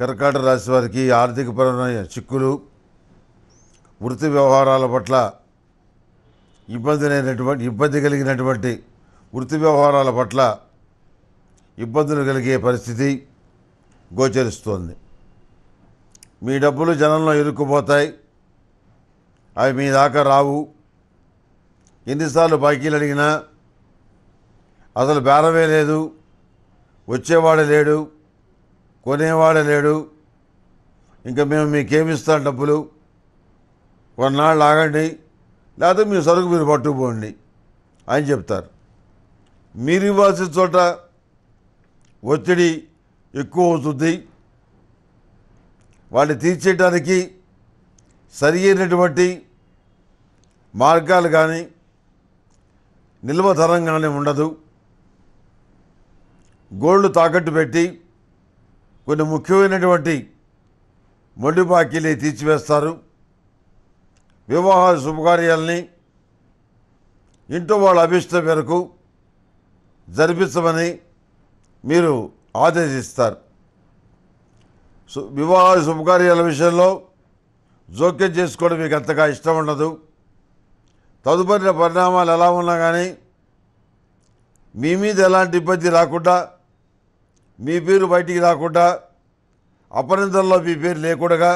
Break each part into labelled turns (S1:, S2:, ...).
S1: కర్కాటక రాశి వారికి ఆర్థికపరమైన చిక్కులు వృత్తి వ్యవహారాల పట్ల అయినటువంటి ఇబ్బంది కలిగినటువంటి వృత్తి వ్యవహారాల పట్ల ఇబ్బందులు కలిగే పరిస్థితి గోచరిస్తోంది మీ డబ్బులు జనంలో ఇరుక్కుపోతాయి అవి మీ దాకా రావు ఎన్నిసార్లు బాకీలు అడిగినా అసలు బేరమే లేదు వచ్చేవాడే లేడు కొనేవాడు లేడు ఇంకా మేము మీకేమిస్తాం డబ్బులు కొన్నాళ్ళు ఆగండి లేకపోతే మీ సరుకు మీరు పట్టుకుపోండి అని చెప్తారు మీరు ఇవ్వాల్సిన చోట ఒత్తిడి ఎక్కువ అవుతుంది వాళ్ళు తీర్చేయడానికి సరి అయినటువంటి మార్గాలు కానీ నిల్వధరం కానీ ఉండదు గోల్డ్ తాకట్టు పెట్టి కొన్ని ముఖ్యమైనటువంటి మొండి బాకీలు తీర్చివేస్తారు వివాహ శుభకార్యాలని ఇంట్లో వాళ్ళ అభిష్టం మేరకు జరిపించమని మీరు ఆదేశిస్తారు వివాహ శుభకార్యాల విషయంలో జోక్యం చేసుకోవడం మీకు అంతగా ఇష్టం ఉండదు తదుపరి పరిణామాలు ఎలా ఉన్నా కానీ మీ మీద ఎలాంటి ఇబ్బంది రాకుండా మీ పేరు బయటికి రాకుండా అపనిందల్లో మీ పేరు లేకుండా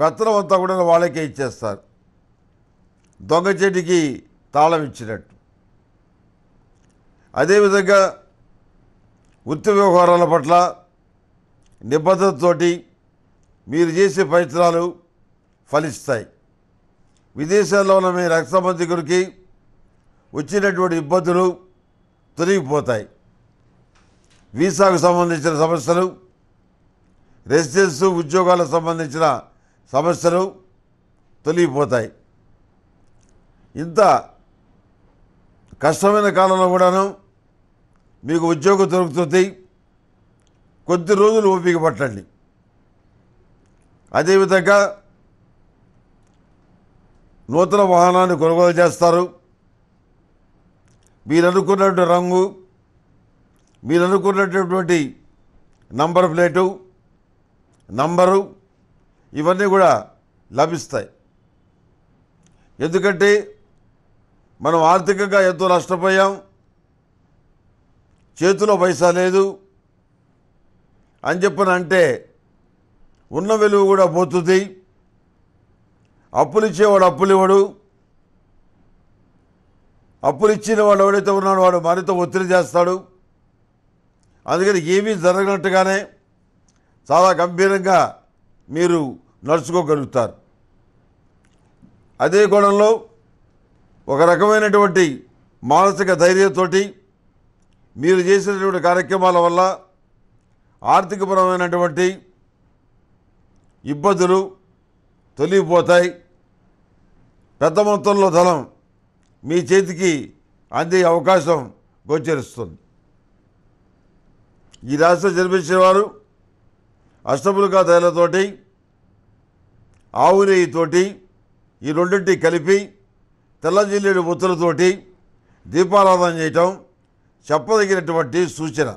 S1: పెత్తనం అంతా కూడా వాళ్ళకే ఇచ్చేస్తారు దొంగ చెట్టుకి తాళం ఇచ్చినట్టు అదేవిధంగా వృత్తి వ్యవహారాల పట్ల నిబద్ధతతోటి మీరు చేసే ప్రయత్నాలు ఫలిస్తాయి విదేశాల్లో ఉన్న మీ రక్త వచ్చినటువంటి ఇబ్బందులు తొలగిపోతాయి వీసాకు సంబంధించిన సమస్యలు రెసిడెన్స్ ఉద్యోగాలకు సంబంధించిన సమస్యలు తొలగిపోతాయి ఇంత కష్టమైన కాలంలో కూడాను మీకు ఉద్యోగం దొరుకుతుంది కొద్ది రోజులు ఓపిక పట్టండి అదేవిధంగా నూతన వాహనాన్ని కొనుగోలు చేస్తారు మీరు అనుకున్నటువంటి రంగు మీరు అనుకున్నటువంటి నంబర్ ప్లేటు నంబరు ఇవన్నీ కూడా లభిస్తాయి ఎందుకంటే మనం ఆర్థికంగా ఎంతో నష్టపోయాం చేతిలో పైసా లేదు అని చెప్పిన అంటే ఉన్న విలువ కూడా పోతుంది అప్పులు ఇచ్చేవాడు అప్పులు ఇవ్వడు అప్పులు ఇచ్చిన వాడు ఎవడైతే ఉన్నాడో వాడు మరింత ఒత్తిడి చేస్తాడు అందుకని ఏమీ జరగనట్టుగానే చాలా గంభీరంగా మీరు నడుచుకోగలుగుతారు అదే కోణంలో ఒక రకమైనటువంటి మానసిక ధైర్యంతోటి మీరు చేసినటువంటి కార్యక్రమాల వల్ల ఆర్థికపరమైనటువంటి ఇబ్బందులు తొలిగిపోతాయి పెద్ద మొత్తంలో ధనం మీ చేతికి అందే అవకాశం గోచరిస్తుంది ఈ రాశిలో జన్మించిన వారు అష్టములుగా దయలతోటి ఆవు నెయ్యితోటి ఈ రెండింటి కలిపి తెల్లజిల్లేడు ముత్తులతోటి దీపారాధన చేయటం చెప్పదగినటువంటి సూచన